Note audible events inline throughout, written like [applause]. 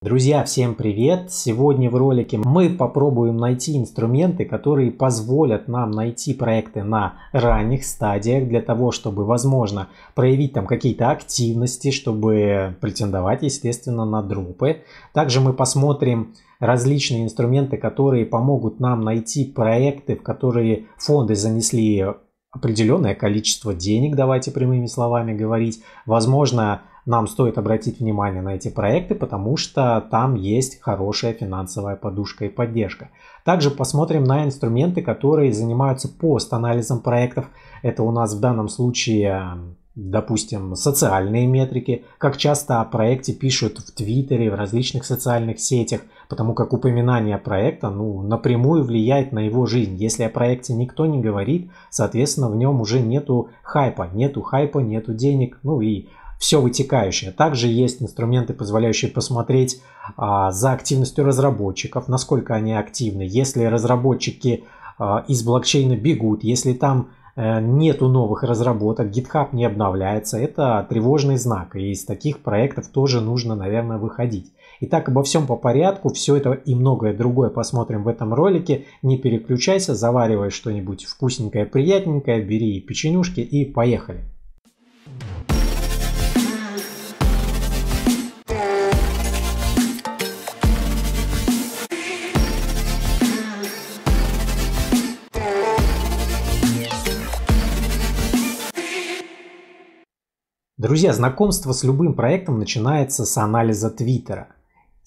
Друзья, всем привет! Сегодня в ролике мы попробуем найти инструменты, которые позволят нам найти проекты на ранних стадиях для того, чтобы, возможно, проявить там какие-то активности, чтобы претендовать, естественно, на дропы. Также мы посмотрим различные инструменты, которые помогут нам найти проекты, в которые фонды занесли определенное количество денег, давайте прямыми словами говорить. Возможно, нам стоит обратить внимание на эти проекты, потому что там есть хорошая финансовая подушка и поддержка. Также посмотрим на инструменты, которые занимаются пост-анализом проектов. Это у нас в данном случае допустим, социальные метрики, как часто о проекте пишут в Твиттере, в различных социальных сетях, потому как упоминание проекта ну, напрямую влияет на его жизнь. Если о проекте никто не говорит, соответственно, в нем уже нету хайпа, нету хайпа, нету денег, ну и все вытекающее. Также есть инструменты, позволяющие посмотреть а, за активностью разработчиков, насколько они активны. Если разработчики а, из блокчейна бегут, если там а, нету новых разработок, GitHub не обновляется, это тревожный знак. И из таких проектов тоже нужно, наверное, выходить. Итак, обо всем по порядку, все это и многое другое посмотрим в этом ролике. Не переключайся, заваривай что-нибудь вкусненькое, приятненькое, бери печенюшки и поехали. Друзья, знакомство с любым проектом начинается с анализа Твиттера.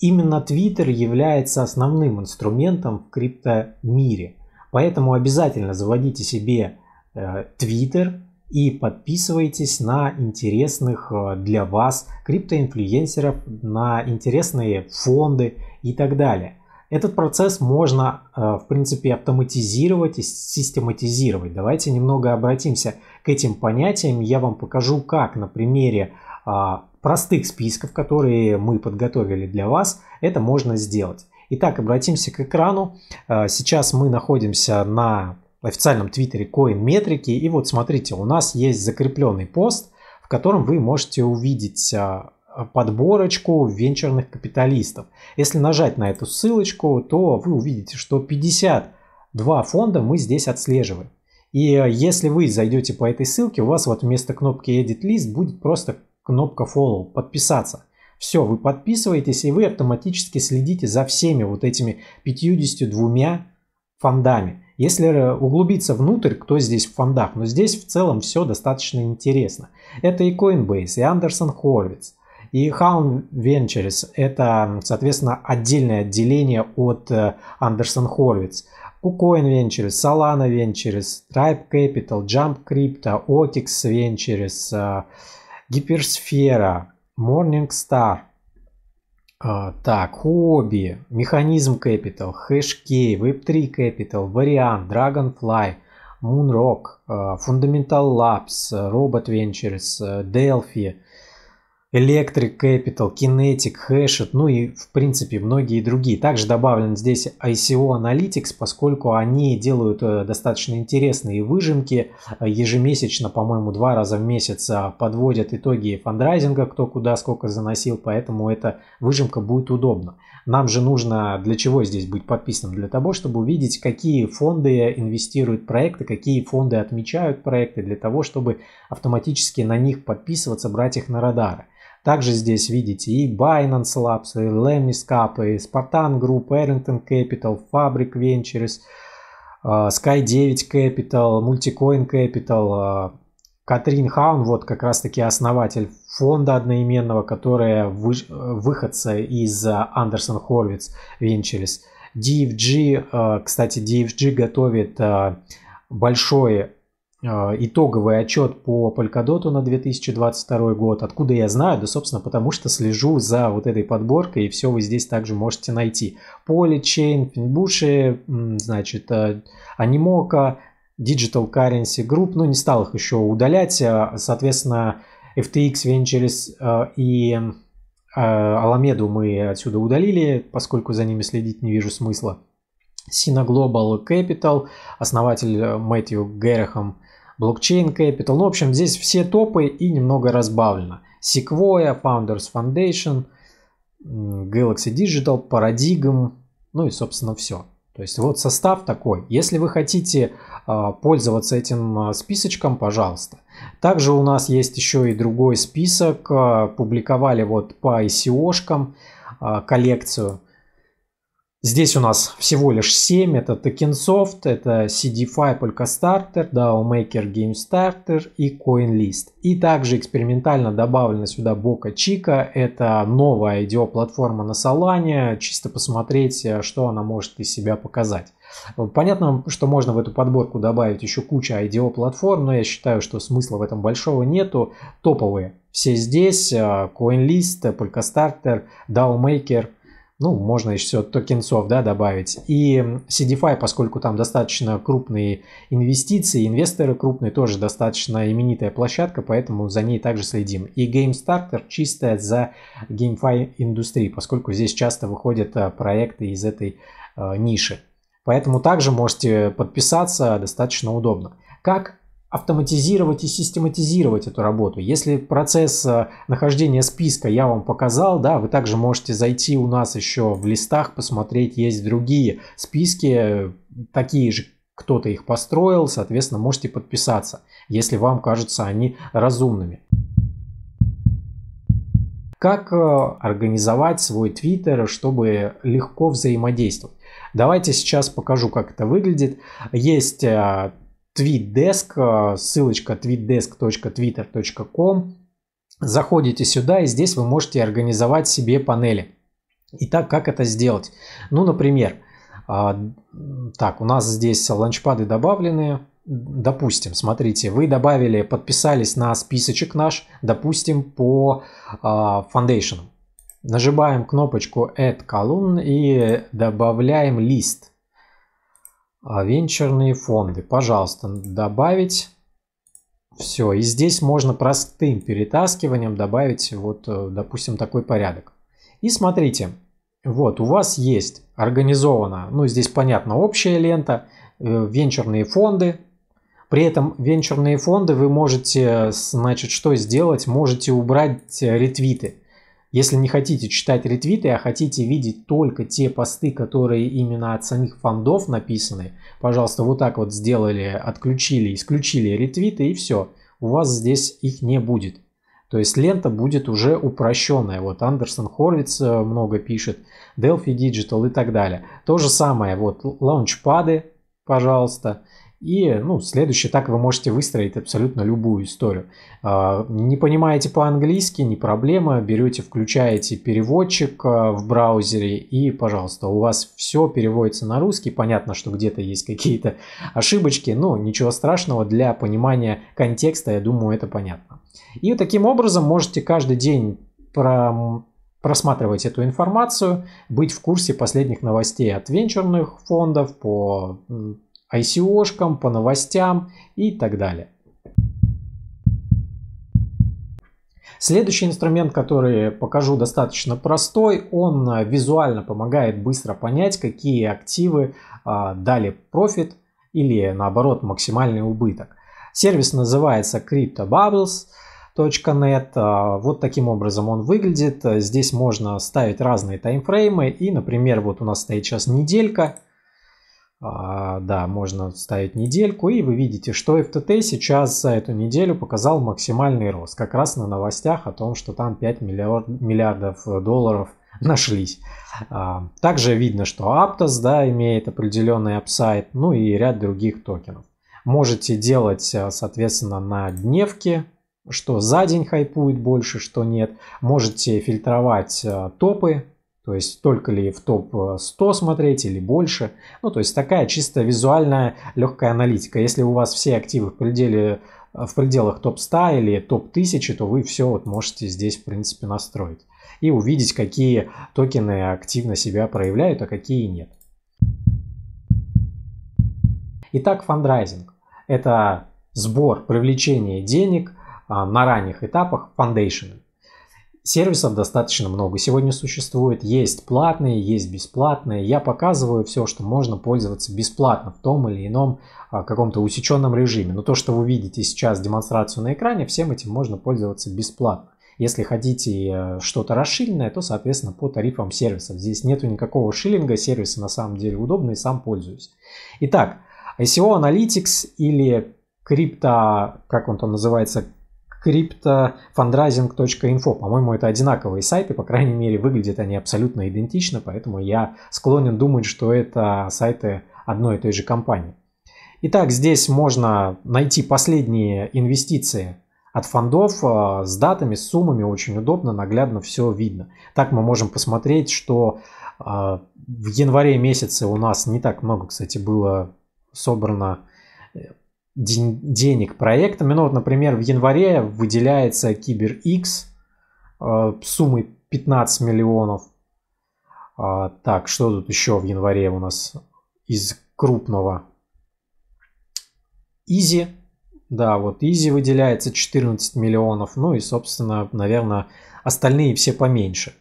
Именно Твиттер является основным инструментом в криптомире. Поэтому обязательно заводите себе э, Твиттер и подписывайтесь на интересных э, для вас криптоинфлюенсеров, на интересные фонды и так далее. Этот процесс можно, э, в принципе, автоматизировать и систематизировать. Давайте немного обратимся к этим понятиям. Я вам покажу, как на примере а, простых списков, которые мы подготовили для вас, это можно сделать. Итак, обратимся к экрану. Э, сейчас мы находимся на официальном твиттере CoinMetrics. И вот смотрите, у нас есть закрепленный пост, в котором вы можете увидеть а, подборочку венчурных капиталистов. Если нажать на эту ссылочку, то вы увидите, что 52 фонда мы здесь отслеживаем. И э, если вы зайдете по этой ссылке, у вас вот вместо кнопки Edit List будет просто кнопка Follow, подписаться. Все, вы подписываетесь и вы автоматически следите за всеми вот этими 52 фондами. Если э, углубиться внутрь, кто здесь в фондах, но здесь в целом все достаточно интересно. Это и Coinbase, и Андерсон Хорвиц, и Хаун Ventures – это, соответственно, отдельное отделение от Андерсон Хорвиц. KuCoin Ventures, Solana Ventures, Tribe Capital, Jump Crypto, OKX Ventures, Гиперсфера, Morningstar, так, Хобби, Механизм Capital, HashKey, Web3 Capital, Variant, Dragonfly, Moonrock, Fundamental Labs, Robot Ventures, Delphi – Electric Capital, Kinetic, Hashit, ну и в принципе многие другие. Также добавлен здесь ICO Analytics, поскольку они делают э, достаточно интересные выжимки. Э, ежемесячно, по-моему, два раза в месяц а, подводят итоги фандрайзинга, кто куда сколько заносил, поэтому эта выжимка будет удобна. Нам же нужно для чего здесь быть подписанным? Для того, чтобы увидеть, какие фонды инвестируют проекты, какие фонды отмечают проекты, для того, чтобы автоматически на них подписываться, брать их на радары. Также здесь видите и Binance Labs, и Lemis Cup, и Spartan Group, Arrington Capital, Fabric Ventures, а, Sky 9 Capital, Multicoin Capital, Катрин Хаун, вот как раз-таки основатель фонда одноименного, которая вы, выходца из Андерсон Хорвиц Венчелес. DFG, кстати, DFG готовит а, большой Э, итоговый отчет по Polkadot на 2022 год. Откуда я знаю? Да, собственно, потому что слежу за вот этой подборкой, и все вы здесь также можете найти. Polychain, Finbushi, значит, Animoca, Digital Currency Group. Ну, не стал их еще удалять. А, соответственно, FTX, Ventures э, и э, Аламеду мы отсюда удалили, поскольку за ними следить не вижу смысла. Sina Global Capital, основатель Мэтью Герахам – блокчейн Capital. Ну, в общем, здесь все топы и немного разбавлено. Sequoia, Founders Foundation, Galaxy Digital, Paradigm, ну и, собственно, все. То есть вот состав такой. Если вы хотите э, пользоваться этим а, списочком, пожалуйста. Также у нас есть еще и другой список. Э, публиковали вот по ICO-шкам коллекцию. Здесь у нас всего лишь 7. Это Tokensoft, это CDFi Polkastarter, Game Starter и CoinList. И также экспериментально добавлена сюда Boca Chica. Это новая IDO-платформа на Solana, чисто посмотреть, э, что она может из себя показать. Понятно, что можно в эту подборку добавить еще куча IDO-платформ, но я считаю, что смысла в этом большого нету. Топовые все здесь, э, CoinList, Polkastarter, DAOMaker – ну, можно еще токенцов, да, добавить. И CDFI, поскольку там достаточно крупные инвестиции, инвесторы крупные, тоже достаточно именитая площадка, поэтому за ней также следим. И GameStarter чистая за GameFi индустрии, поскольку здесь часто выходят э, проекты из этой э, ниши. Поэтому также можете подписаться, достаточно удобно. Как автоматизировать и систематизировать эту работу. Если процесс э, нахождения списка я вам показал, да, вы также можете зайти у нас еще в листах, посмотреть, есть другие списки, э, такие же, кто-то их построил, соответственно, можете подписаться, если вам кажутся они разумными. Как э, организовать свой твиттер, чтобы легко взаимодействовать? Давайте сейчас покажу, как это выглядит. Есть TweetDesk, э, ссылочка tweetdesk.twitter.com. Заходите сюда, и здесь вы можете организовать себе панели. Итак, как это сделать? Ну, например, а, так, у нас здесь ланчпады добавлены. Допустим, смотрите, вы добавили, подписались на списочек наш, допустим, по Foundation. А, Нажимаем кнопочку Add Column и добавляем лист. А венчурные фонды. Пожалуйста, добавить. Все, и здесь можно простым перетаскиванием добавить вот, э, допустим, такой порядок. И смотрите, вот у вас есть организована, ну здесь понятно, общая лента, э, венчурные фонды. При этом венчурные фонды вы можете, э, значит, что сделать? Можете убрать ретвиты. Если не хотите читать ретвиты, а хотите видеть только те посты, которые именно от самих фондов написаны, пожалуйста, вот так вот сделали, отключили, исключили ретвиты и все. У вас здесь их не будет. То есть лента будет уже упрощенная. Вот Андерсон Хорвиц э, много пишет, Delphi Digital и так далее. То же самое, вот лаунчпады, пожалуйста, и, ну, следующий так вы можете выстроить абсолютно любую историю. А, не понимаете по-английски, не проблема, берете, включаете переводчик а, в браузере и, пожалуйста, у вас все переводится на русский. Понятно, что где-то есть какие-то ошибочки, но ничего страшного, для понимания контекста, я думаю, это понятно. И таким образом можете каждый день про просматривать эту информацию, быть в курсе последних новостей от венчурных фондов по ICO-шкам, по новостям и так далее. Следующий инструмент, который покажу достаточно простой, он визуально помогает быстро понять, какие активы а, дали профит или наоборот максимальный убыток. Сервис называется CryptoBubbles.net. А, вот таким образом он выглядит. Здесь можно ставить разные таймфреймы. И, например, вот у нас стоит сейчас неделька – а, да, можно ставить недельку, и вы видите, что FTT сейчас за эту неделю показал максимальный рост, как раз на новостях о том, что там 5 миллиард, миллиардов долларов [laughs] нашлись. А, также видно, что Aptos да, имеет определенный апсайт, ну и ряд других токенов. Можете делать, а, соответственно, на дневке, что за день хайпует больше, что нет. Можете фильтровать топы, то есть только ли в топ-100 э, смотреть или больше. Ну, то есть такая чисто визуальная легкая аналитика. Если у вас все активы в, пределе, э, в пределах топ-100 или топ-1000, то вы все вот можете здесь, в принципе, настроить. И увидеть, какие токены активно себя проявляют, а какие нет. Итак, фандрайзинг. Это сбор, привлечение денег а, на ранних этапах фандейшена сервисов достаточно много. Сегодня существует, есть платные, есть бесплатные. Я показываю все, что можно пользоваться бесплатно в том или ином а, каком-то усеченном режиме. Но то, что вы видите сейчас демонстрацию на экране, всем этим можно пользоваться бесплатно. Если хотите э, что-то расширенное, то, соответственно, по тарифам сервисов. Здесь нету никакого шиллинга, сервисы на самом деле удобные, сам пользуюсь. Итак, ICO Analytics или крипто, как он там называется, cryptofundraising.info. По-моему, это одинаковые сайты, по крайней мере, выглядят они абсолютно идентично, поэтому я склонен думать, что это сайты одной и той же компании. Итак, здесь можно найти последние инвестиции от фондов э, с датами, с суммами, очень удобно, наглядно все видно. Так мы можем посмотреть, что э, в январе месяце у нас не так много, кстати, было собрано э, денег проектами, Ну вот, например, в январе выделяется Кибер-X э, суммой 15 миллионов. А, так, что тут еще в январе у нас из крупного? Изи. Да, вот Изи выделяется 14 миллионов. Ну и, собственно, наверное, остальные все поменьше.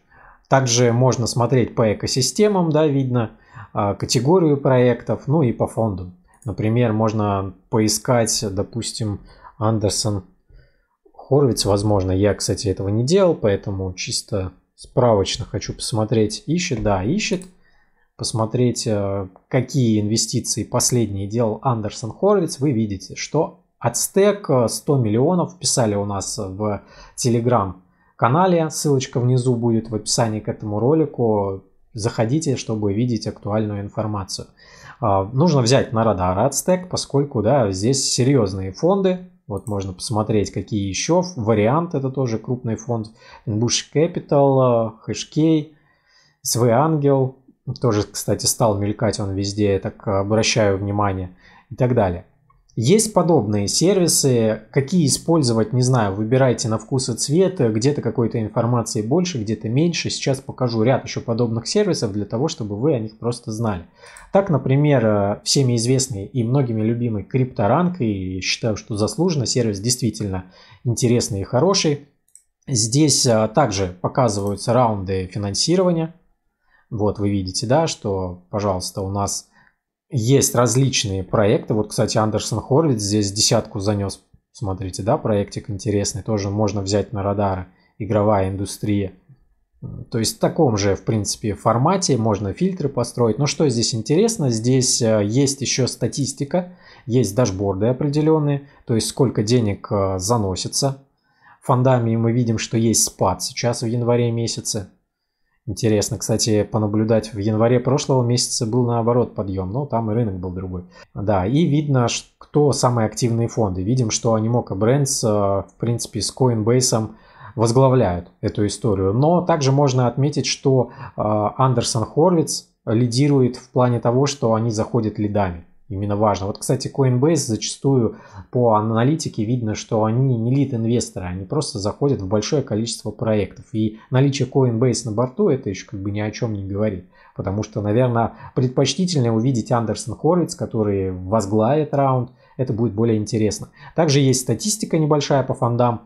Также можно смотреть по экосистемам, да, видно, а, категорию проектов, ну и по фондам. Например, можно поискать, допустим, Андерсон Хорвиц, возможно. Я, кстати, этого не делал, поэтому чисто справочно хочу посмотреть. Ищет, да, ищет. Посмотреть, э, какие инвестиции последние делал Андерсон Хорвиц. Вы видите, что Ацтек 100 э, миллионов писали у нас в Телеграм-канале. Ссылочка внизу будет в описании к этому ролику. Заходите, чтобы видеть актуальную информацию. А, нужно взять на радар Ацтек, поскольку да, здесь серьезные фонды. Вот можно посмотреть, какие еще. Вариант это тоже крупный фонд. Bush Capital, Хэшкей, СВ Ангел. Тоже, кстати, стал мелькать он везде, я так обращаю внимание. И так далее. Есть подобные сервисы, какие использовать, не знаю, выбирайте на вкус и цвет, где-то какой-то информации больше, где-то меньше. Сейчас покажу ряд еще подобных сервисов для того, чтобы вы о них просто знали. Так, например, э, всеми известный и многими любимый CryptoRank, и считаю, что заслуженно, сервис действительно интересный и хороший. Здесь э, также показываются раунды финансирования. Вот вы видите, да, что, пожалуйста, у нас есть различные проекты. Вот, кстати, Андерсон Хорвиц здесь десятку занес. Смотрите, да, проектик интересный, тоже можно взять на радары. Игровая индустрия. То есть в таком же, в принципе, формате можно фильтры построить. Но что здесь интересно? Здесь э, есть еще статистика, есть дашборды определенные, то есть сколько денег э, заносится. Фондами мы видим, что есть спад сейчас в январе месяце. Интересно, кстати, понаблюдать в январе прошлого месяца был наоборот подъем, но там и рынок был другой. Да, и видно, кто самые активные фонды. Видим, что Animoca Brands, э, в принципе, с Coinbase возглавляют эту историю. Но также можно отметить, что э, Андерсон Хорвиц лидирует в плане того, что они заходят лидами именно важно. Вот, кстати, Coinbase зачастую по аналитике видно, что они не лид-инвесторы, они просто заходят в большое количество проектов. И наличие Coinbase на борту это еще как бы ни о чем не говорит. Потому что, наверное, предпочтительнее увидеть Андерсон Хорвиц, который возглавит раунд. Это будет более интересно. Также есть статистика небольшая по фондам.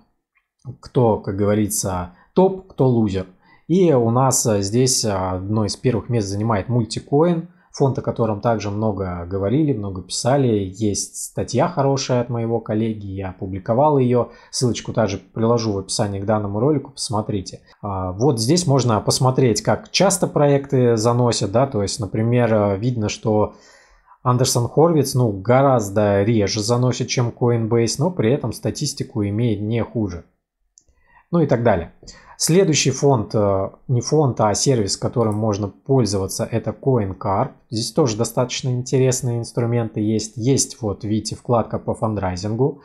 Кто, как говорится, топ, кто лузер. И у нас а, здесь а, одно из первых мест занимает мультикоин – фонд, о котором также много говорили, много писали. Есть статья хорошая от моего коллеги, я опубликовал ее. Ссылочку также приложу в описании к данному ролику, посмотрите. А, вот здесь можно посмотреть, как часто проекты заносят, да, то есть, например, э, видно, что Андерсон Хорвиц, ну, гораздо реже заносит, чем Coinbase, но при этом статистику имеет не хуже ну и так далее. Следующий фонд, э, не фонд, а сервис, которым можно пользоваться, это CoinCar. Здесь тоже достаточно интересные инструменты есть. Есть вот, видите, вкладка по фандрайзингу,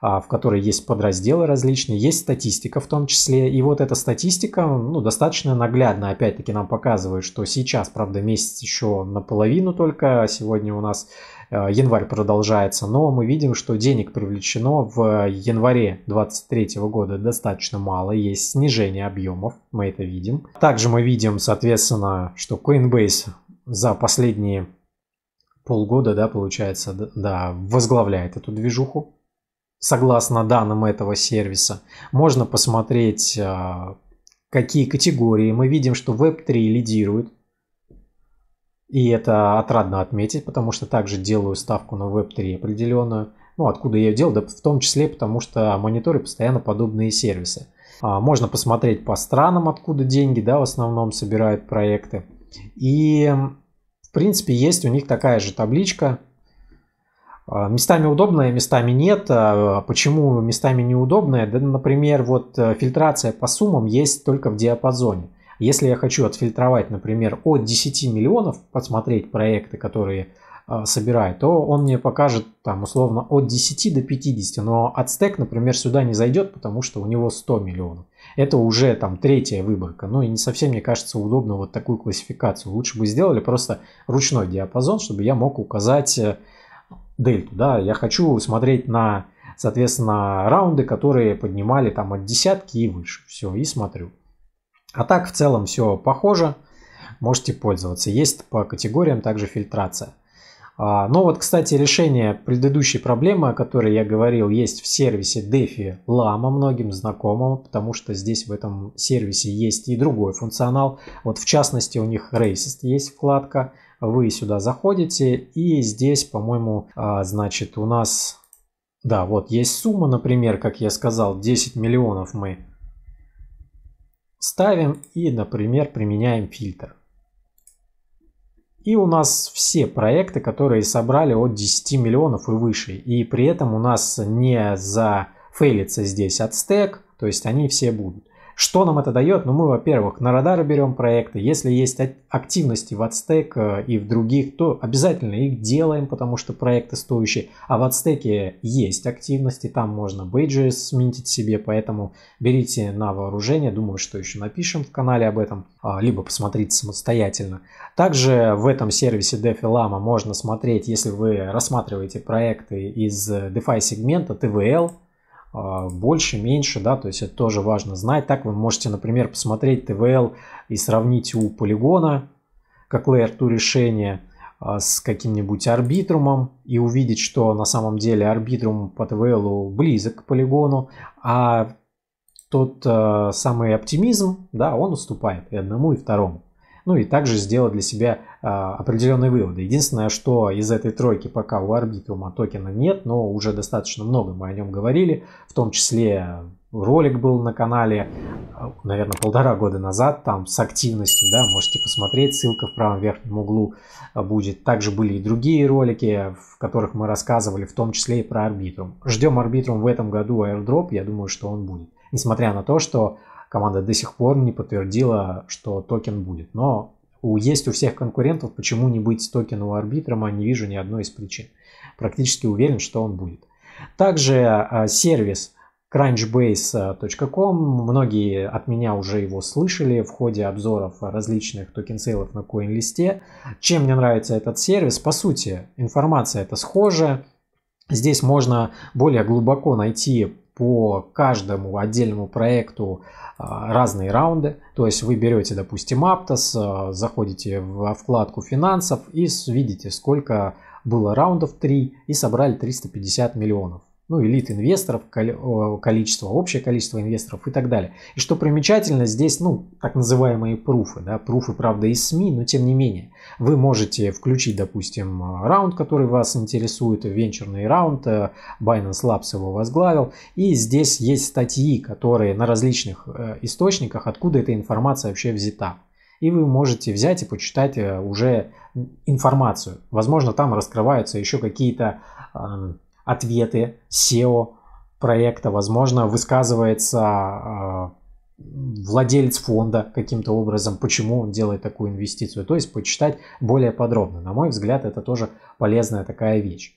а, в которой есть подразделы различные, есть статистика в том числе. И вот эта статистика ну, достаточно наглядно, опять-таки, нам показывает, что сейчас, правда, месяц еще наполовину только, а сегодня у нас Э, январь продолжается, но мы видим, что денег привлечено в январе 2023 года достаточно мало, есть снижение объемов, мы это видим. Также мы видим, соответственно, что Coinbase за последние полгода, да, получается, да, возглавляет эту движуху. Согласно данным этого сервиса, можно посмотреть, э, какие категории. Мы видим, что Web3 лидирует и это отрадно отметить, потому что также делаю ставку на Web3 определенную. Ну, откуда я ее делал? Да в том числе потому, что мониторю постоянно подобные сервисы. А, можно посмотреть по странам, откуда деньги, да, в основном собирают проекты. И, в принципе, есть у них такая же табличка. А, местами удобная, местами нет. А, почему местами неудобная? Да, например, вот э, фильтрация по суммам есть только в диапазоне. Если я хочу отфильтровать, например, от 10 миллионов, посмотреть проекты, которые а, собирает, то он мне покажет там условно от 10 до 50, но отстек, например, сюда не зайдет, потому что у него 100 миллионов. Это уже там третья выборка, ну и не совсем, мне кажется, удобно вот такую классификацию. Лучше бы сделали просто ручной диапазон, чтобы я мог указать э, дельту, да, я хочу смотреть на, соответственно, раунды, которые поднимали там от десятки и выше, все, и смотрю. А так в целом все похоже, можете пользоваться. Есть по категориям также фильтрация. А, Но ну вот, кстати, решение предыдущей проблемы, о которой я говорил, есть в сервисе DeFi Lama, многим знакомым, потому что здесь в этом сервисе есть и другой функционал. Вот в частности у них Racist есть вкладка, вы сюда заходите и здесь, по-моему, а, значит у нас, да, вот есть сумма, например, как я сказал, 10 миллионов мы Ставим и, например, применяем фильтр. И у нас все проекты, которые собрали от 10 миллионов и выше. И при этом у нас не зафейлится здесь от стек, то есть они все будут. Что нам это дает? Ну, мы, во-первых, на радары берем проекты. Если есть активности в AdStack э, и в других, то обязательно их делаем, потому что проекты стоящие. А в AdStack есть активности, там можно бейджи сминтить себе, поэтому берите на вооружение. Думаю, что еще напишем в канале об этом, а, либо посмотрите самостоятельно. Также в этом сервисе DeFi Lama можно смотреть, если вы рассматриваете проекты из э, DeFi сегмента, TVL, а, больше, меньше, да, то есть это тоже важно знать. Так вы можете, например, посмотреть ТВЛ и сравнить у полигона, как layer 2 решение а, с каким-нибудь арбитрумом и увидеть, что на самом деле арбитрум по ТВЛ близок к полигону, а тот э, самый оптимизм, да, он уступает и одному, и второму. Ну и также сделать для себя а, определенные выводы. Единственное, что из этой тройки пока у Арбитрума токена нет, но уже достаточно много мы о нем говорили, в том числе ролик был на канале, а, наверное, полтора года назад, там с активностью, да, можете посмотреть, ссылка в правом верхнем углу а, будет. Также были и другие ролики, в которых мы рассказывали, в том числе и про Арбитрум. Ждем Арбитрум в этом году airdrop, я думаю, что он будет. Несмотря на то, что команда до сих пор не подтвердила, что токен будет, но у, есть у всех конкурентов, почему не быть токеновым арбитром, а не вижу ни одной из причин. Практически уверен, что он будет. Также а, сервис crunchbase.com, многие от меня уже его слышали в ходе обзоров различных токен-сейлов на CoinList. Чем мне нравится этот сервис? По сути, информация это схожа, Здесь можно более глубоко найти по каждому отдельному проекту а, разные раунды. То есть вы берете, допустим, Aptos, а, заходите во вкладку финансов и видите, сколько было раундов 3 и собрали 350 миллионов ну, элит инвесторов, количество, общее количество инвесторов и так далее. И что примечательно, здесь, ну, так называемые пруфы, да, пруфы, правда, из СМИ, но тем не менее. Вы можете включить, допустим, раунд, который вас интересует, венчурный раунд, э, Binance Labs его возглавил, и здесь есть статьи, которые на различных э, источниках, откуда эта информация вообще взята и вы можете взять и почитать э, уже информацию. Возможно, там раскрываются еще какие-то эм, ответы SEO проекта, возможно, высказывается а, владелец фонда каким-то образом, почему он делает такую инвестицию, то есть почитать более подробно. На мой взгляд, это тоже полезная такая вещь.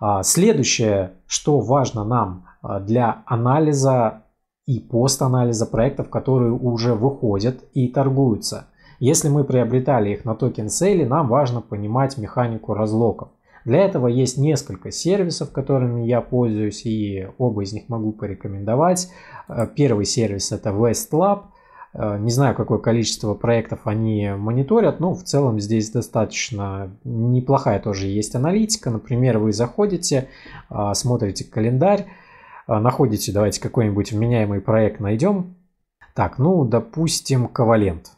А, следующее, что важно нам а, для анализа и пост-анализа проектов, которые уже выходят и торгуются. Если мы приобретали их на токен сейле, нам важно понимать механику разлоков. Для этого есть несколько сервисов, которыми я пользуюсь, и оба из них могу порекомендовать. Э, первый сервис это Westlab. Э, не знаю, какое количество проектов они мониторят, но в целом здесь достаточно неплохая тоже есть аналитика. Например, вы заходите, э, смотрите календарь, находите, давайте какой-нибудь вменяемый проект найдем. Так, ну, допустим, ковалент.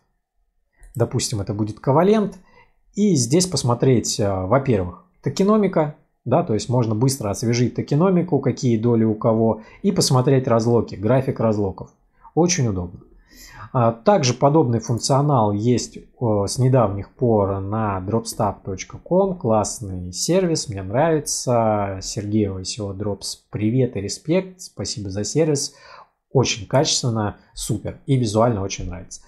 Допустим, это будет ковалент. И здесь посмотреть, во-первых, токеномика, да, то есть можно быстро освежить токеномику, какие доли у кого, и посмотреть разлоки, график разлоков. Очень удобно. А, также подобный функционал есть с недавних пор на dropstab.com. Классный сервис, мне нравится. Сергею из его Drops привет и респект. Спасибо за сервис. Очень качественно, супер и визуально очень нравится.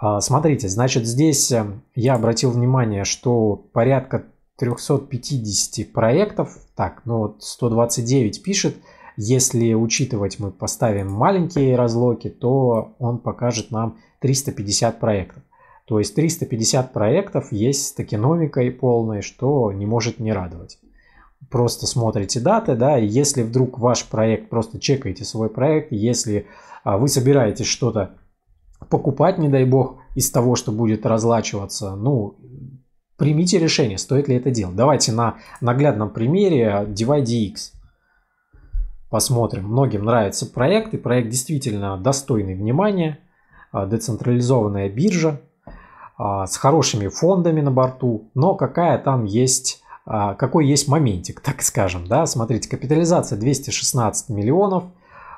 А, смотрите, значит здесь э, я обратил внимание, что порядка 350 проектов. Так, ну вот 129 пишет. Если учитывать мы поставим маленькие разлоки, то он покажет нам 350 проектов. То есть 350 проектов есть с токеномикой полной, что не может не радовать. Просто смотрите даты, да, и если вдруг ваш проект, просто чекаете свой проект, если а, вы собираетесь что-то покупать, не дай бог, из того, что будет разлачиваться, ну, примите решение, стоит ли это делать. Давайте на наглядном примере DivideX посмотрим. Многим нравится проект, и проект действительно достойный внимания. А, децентрализованная биржа а, с хорошими фондами на борту, но какая там есть а, какой есть моментик, [laughs] так скажем, да, смотрите, капитализация 216 миллионов –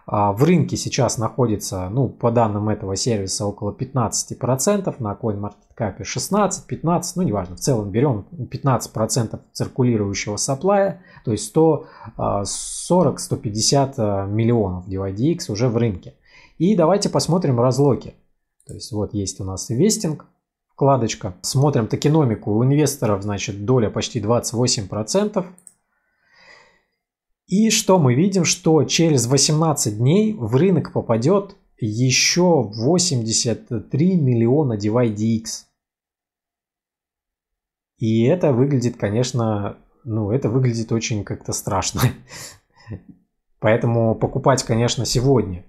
а, в рынке сейчас находится, ну, по данным этого сервиса, около 15%, на CoinMarketCap 16-15%, ну, неважно, в целом берем 15% циркулирующего саплая, то есть 140-150 а, а, миллионов DYDX уже в рынке. И давайте посмотрим разлоки. То есть вот есть у нас вестинг, вкладочка. Смотрим токеномику. У инвесторов, значит, доля почти 28%. И что мы видим, что через 18 дней в рынок попадет еще 83 миллиона девай И это выглядит, конечно, ну, это выглядит очень как-то страшно. [laughs] Поэтому покупать, конечно, сегодня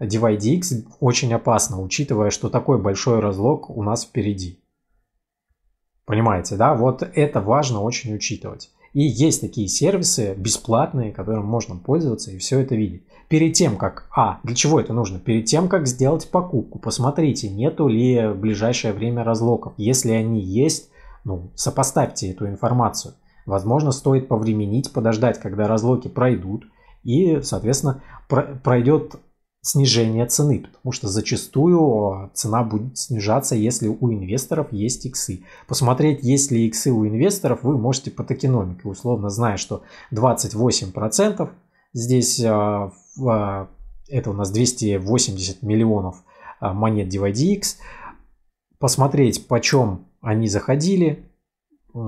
DeFi очень опасно, учитывая, что такой большой разлог у нас впереди. Понимаете, да? Вот это важно очень учитывать. И есть такие сервисы бесплатные, которым можно пользоваться и все это видеть. Перед тем, как... А, для чего это нужно? Перед тем, как сделать покупку, посмотрите, нету ли в ближайшее время разлоков. Если они есть, ну, сопоставьте эту информацию. Возможно, стоит повременить, подождать, когда разлоки пройдут, и, соответственно, пройдет снижение цены, потому что зачастую цена будет снижаться, если у инвесторов есть иксы. Посмотреть, есть ли иксы у инвесторов, вы можете по токеномике, условно зная, что 28% здесь а, а, это у нас 280 миллионов а, монет DYDX, посмотреть, почем они заходили,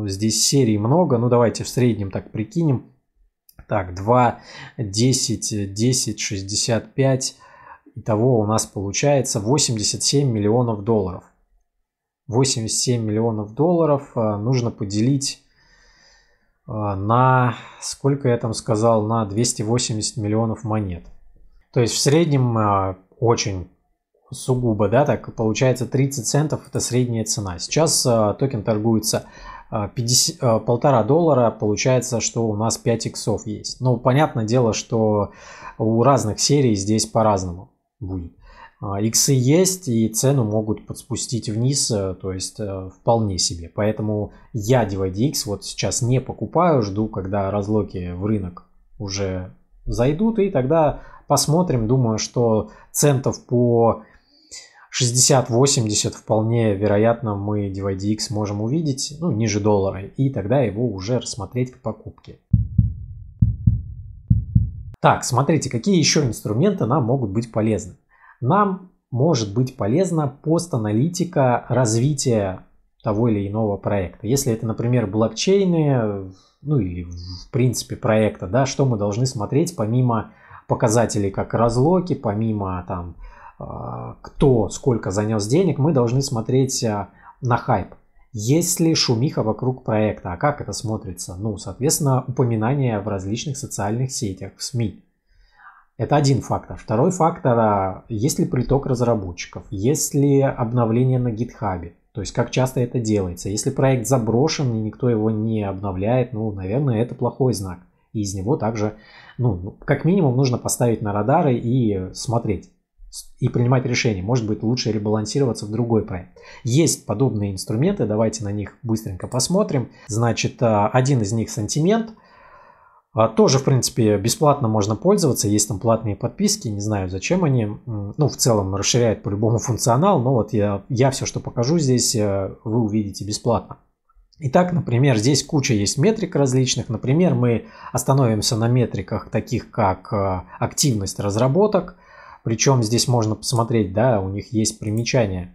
здесь серий много, ну давайте в среднем так прикинем, так, 2, 10, 10, 65. Итого у нас получается 87 миллионов долларов. 87 миллионов долларов э, нужно поделить э, на, сколько я там сказал, на 280 миллионов монет. То есть в среднем э, очень сугубо, да, так получается 30 центов это средняя цена. Сейчас токен торгуется 50, а, а, полтора доллара, получается, что у нас 5 иксов есть. Но понятное дело, что у разных серий здесь по-разному будет. А, иксы есть, и цену могут подспустить вниз, э, то есть э, вполне себе. Поэтому я DYDX вот сейчас не покупаю, жду, когда разлоки в рынок уже зайдут, и тогда посмотрим. Думаю, что центов по 60-80 вполне вероятно мы DYDX можем увидеть, ну, ниже доллара, и тогда его уже рассмотреть к покупке. Так, смотрите, какие еще инструменты нам могут быть полезны. Нам может быть полезна пост-аналитика развития того или иного проекта. Если это, например, блокчейны, ну и в принципе проекта, да, что мы должны смотреть помимо показателей как разлоки, помимо там а, кто сколько занес денег, мы должны смотреть а, на хайп. Есть ли шумиха вокруг проекта, а как это смотрится? Ну, соответственно, упоминания в различных социальных сетях, в СМИ. Это один фактор. Второй фактор, а, есть ли приток разработчиков, есть ли обновление на GitHub, то есть как часто это делается. Если проект заброшен и никто его не обновляет, ну, наверное, это плохой знак. И из него также, ну, ну как минимум нужно поставить на радары и смотреть и принимать решение, Может быть, лучше ребалансироваться в другой проект. Есть подобные инструменты, давайте на них быстренько посмотрим. Значит, а, один из них сантимент. Тоже, в принципе, бесплатно можно пользоваться, есть там платные подписки, не знаю, зачем они. Ну, в целом расширяет по-любому функционал, но вот я, я все, что покажу здесь, э, вы увидите бесплатно. Итак, например, здесь куча есть метрик различных. Например, мы остановимся на метриках таких, как э, активность разработок, причем здесь можно посмотреть, да, у них есть примечание,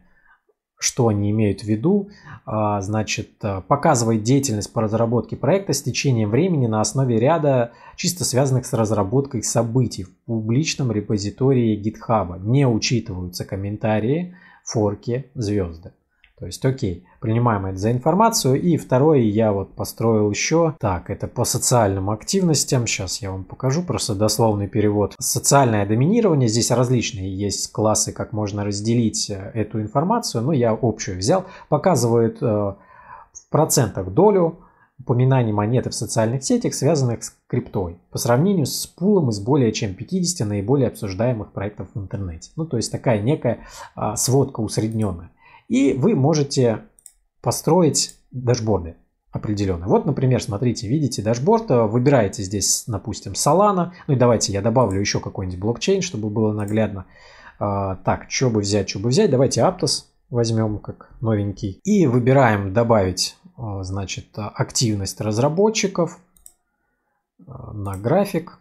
что они имеют в виду. А, значит, э, показывает деятельность по разработке проекта с течением времени на основе ряда чисто связанных с разработкой событий в публичном репозитории GitHub. Не учитываются комментарии, форки, звезды. То есть, окей принимаем это за информацию. И второе я вот построил еще. Так, это по социальным активностям. Сейчас я вам покажу просто дословный перевод. Социальное доминирование. Здесь различные есть классы, как можно разделить э, эту информацию. Но ну, я общую взял. Показывает э, в процентах долю упоминаний монеты в социальных сетях, связанных с криптой, по сравнению с пулом из более чем 50 наиболее обсуждаемых проектов в интернете. Ну, то есть такая некая а, сводка усредненная. И вы можете построить дашборды определенные. Вот, например, смотрите, видите дашборд, э, выбираете здесь, допустим, Solana. Ну и давайте я добавлю еще какой-нибудь блокчейн, чтобы было наглядно. А, так, что бы взять, что бы взять. Давайте Aptos возьмем как новенький. И выбираем добавить, э, значит, активность разработчиков э, на график.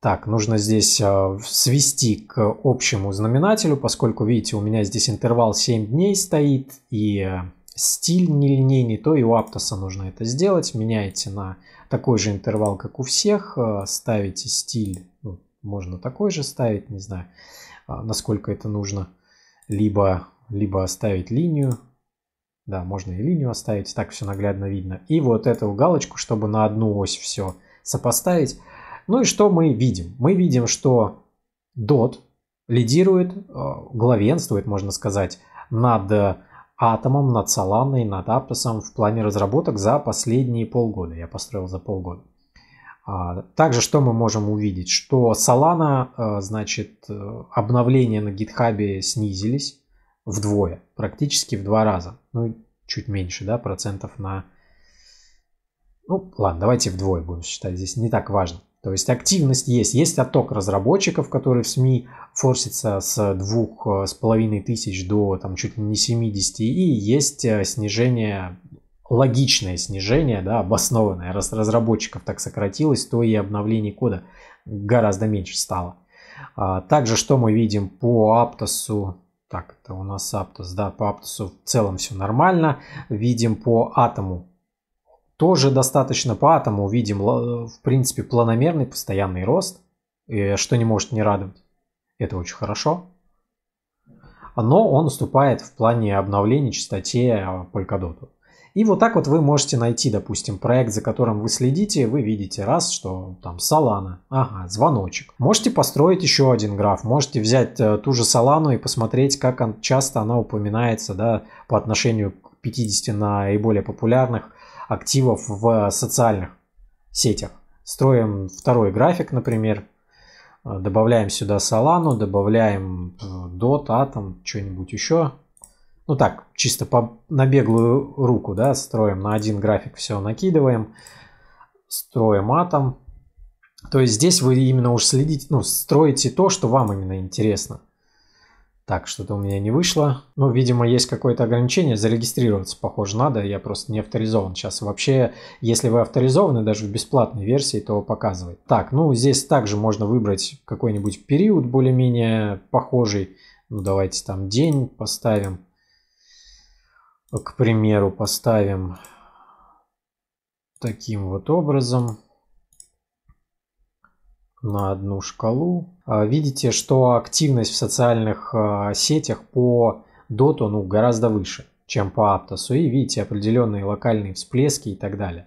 Так, нужно здесь э, свести к общему знаменателю, поскольку, видите, у меня здесь интервал 7 дней стоит, и э, стиль нелинейный, то и у Аптоса нужно это сделать. Меняете на такой же интервал, как у всех, э, ставите стиль, ну, можно такой же ставить, не знаю, а, насколько это нужно, либо, либо оставить линию, да, можно и линию оставить, так все наглядно видно. И вот эту галочку, чтобы на одну ось все сопоставить, ну и что мы видим? Мы видим, что DOT лидирует, э, главенствует, можно сказать, над Атомом, э, над Соланой, над Аптосом в плане разработок за последние полгода. Я построил за полгода. А, также что мы можем увидеть? Что Solana, э, значит, обновления на GitHub снизились вдвое, практически в два раза. Ну, чуть меньше, да, процентов на... Ну, ладно, давайте вдвое будем считать, здесь не так важно. То есть активность есть, есть отток разработчиков, которые в СМИ форсится с двух э, с половиной тысяч до там, чуть ли не 70, и есть э, снижение, логичное снижение, да, обоснованное. Раз разработчиков так сократилось, то и обновлений кода гораздо меньше стало. А, также что мы видим по Аптосу, так, это у нас Аптос, да, по Аптосу в целом все нормально, видим по Атому тоже достаточно по атому видим, в принципе, планомерный постоянный рост, что не может не радовать. Это очень хорошо. Но он уступает в плане обновления частоте Polkadot. А, и вот так вот вы можете найти, допустим, проект, за которым вы следите, вы видите раз, что там Solana, ага, звоночек. Можете построить еще один граф, можете взять э, ту же Solana и посмотреть, как часто она упоминается да, по отношению к 50 наиболее популярных активов в социальных сетях. Строим второй график, например, добавляем сюда Solano, добавляем э, DOT, Atom, что-нибудь еще. Ну так, чисто по, на беглую руку, да, строим на один график все накидываем, строим атом. То есть здесь вы именно уж следите, ну, строите то, что вам именно интересно. Так, что-то у меня не вышло. Ну, видимо, есть какое-то ограничение. Зарегистрироваться, похоже, надо. Я просто не авторизован сейчас. Вообще, если вы авторизованы даже в бесплатной версии, то показывает. Так, ну, здесь также можно выбрать какой-нибудь период более-менее похожий. Ну, давайте там день поставим. К примеру, поставим таким вот образом на одну шкалу. А, видите, что активность в социальных а, сетях по доту ну, гораздо выше, чем по Аптосу. И видите определенные локальные всплески и так далее.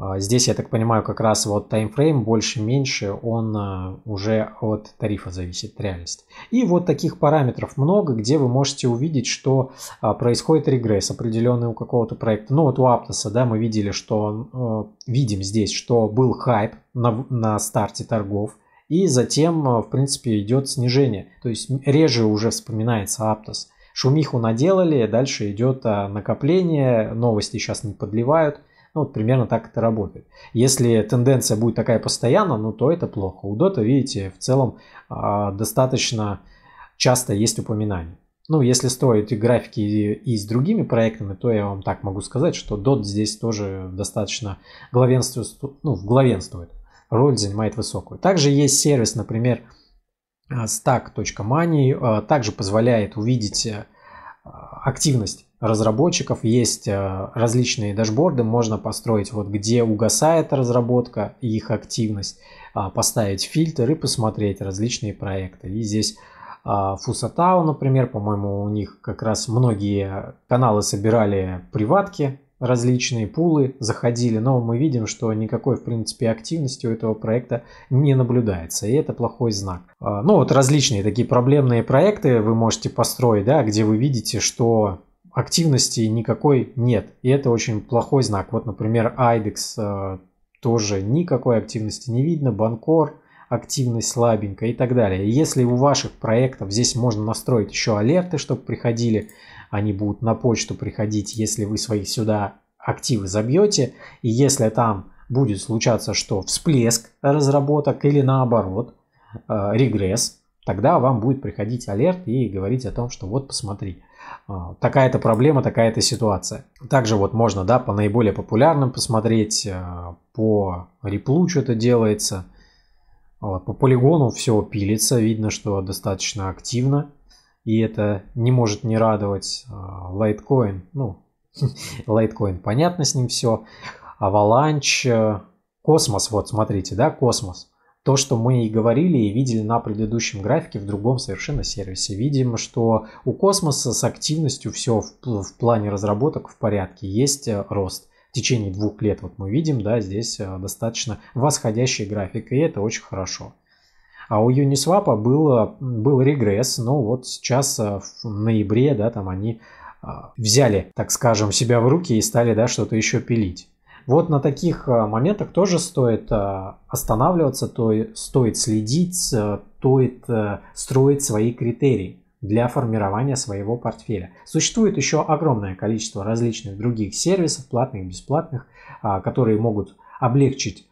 А, здесь, я так понимаю, как раз вот таймфрейм больше-меньше, он а, уже от тарифа зависит, реальность. И вот таких параметров много, где вы можете увидеть, что а, происходит регресс определенный у какого-то проекта. Ну вот у Аптоса, да, мы видели, что, видим здесь, что был хайп на, на старте торгов, и затем, в принципе, идет снижение. То есть реже уже вспоминается Аптос. Шумиху наделали, дальше идет накопление, новости сейчас не подливают, ну, вот примерно так это работает. Если тенденция будет такая постоянно, ну, то это плохо. У Dota, видите, в целом э, достаточно часто есть упоминания. Ну, если строить графики и, и с другими проектами, то я вам так могу сказать, что DOT здесь тоже достаточно главенствует, ну, главенствует. Роль занимает высокую. Также есть сервис, например, а, stack.money, а, также позволяет увидеть активность разработчиков, есть э, различные дашборды, можно построить вот где угасает разработка и их активность, а, поставить фильтр и посмотреть различные проекты. И здесь а, Фусатау, например, по-моему, у них как раз многие каналы собирали приватки, различные пулы заходили, но мы видим, что никакой, в принципе, активности у этого проекта не наблюдается, и это плохой знак. А, ну вот различные такие проблемные проекты вы можете построить, да, где вы видите, что активности никакой нет. И это очень плохой знак. Вот, например, IDEX э, тоже никакой активности не видно, Банкор активность слабенькая и так далее. Если у ваших проектов здесь можно настроить еще алерты, чтобы приходили, они будут на почту приходить, если вы свои сюда активы забьете, и если там будет случаться, что всплеск разработок или наоборот э, регресс, тогда вам будет приходить алерт и говорить о том, что вот посмотри, а, такая-то проблема, такая-то ситуация. Также вот можно, да, по наиболее популярным посмотреть, э, по реплу что-то делается, вот, по полигону все пилится, видно, что достаточно активно, и это не может не радовать. Э, Litecoin, ну, [laughs] Litecoin понятно с ним все. Аваланч, э, космос, вот смотрите, да, космос то, что мы и говорили, и видели на предыдущем графике в другом совершенно сервисе. Видим, что у космоса с активностью все в, в плане разработок в порядке, есть э, рост. В течение двух лет вот мы видим, да, здесь э, достаточно восходящий график, и это очень хорошо. А у Uniswap был, э, был регресс, но вот сейчас в ноябре, да, там они взяли, так скажем, себя в руки и стали, да, что-то еще пилить. Вот на таких а, моментах тоже стоит а, останавливаться, то стоит следить, стоит а, строить свои критерии для формирования своего портфеля. Существует еще огромное количество различных других сервисов, платных, бесплатных, которые могут облегчить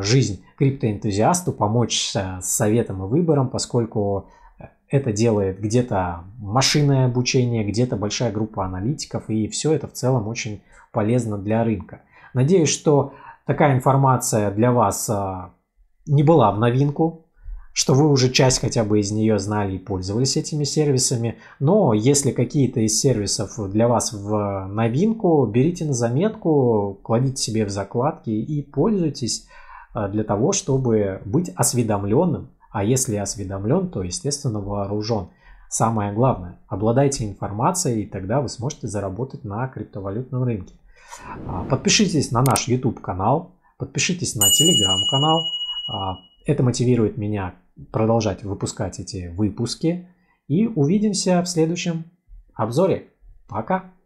жизнь криптоэнтузиасту, помочь с советом и выбором, поскольку э, это делает где-то машинное обучение, где-то большая группа аналитиков, и все это в целом очень полезно для рынка. Надеюсь, что такая информация для вас а, не была в новинку, что вы уже часть хотя бы из нее знали и пользовались этими сервисами. Но если какие-то из сервисов для вас в новинку, берите на заметку, кладите себе в закладки и пользуйтесь а, для того, чтобы быть осведомленным. А если осведомлен, то, естественно, вооружен. Самое главное, обладайте информацией, и тогда вы сможете заработать на криптовалютном рынке. А, подпишитесь на наш YouTube канал, подпишитесь на Telegram канал. А, это мотивирует меня продолжать выпускать эти выпуски. И увидимся в следующем обзоре. Пока!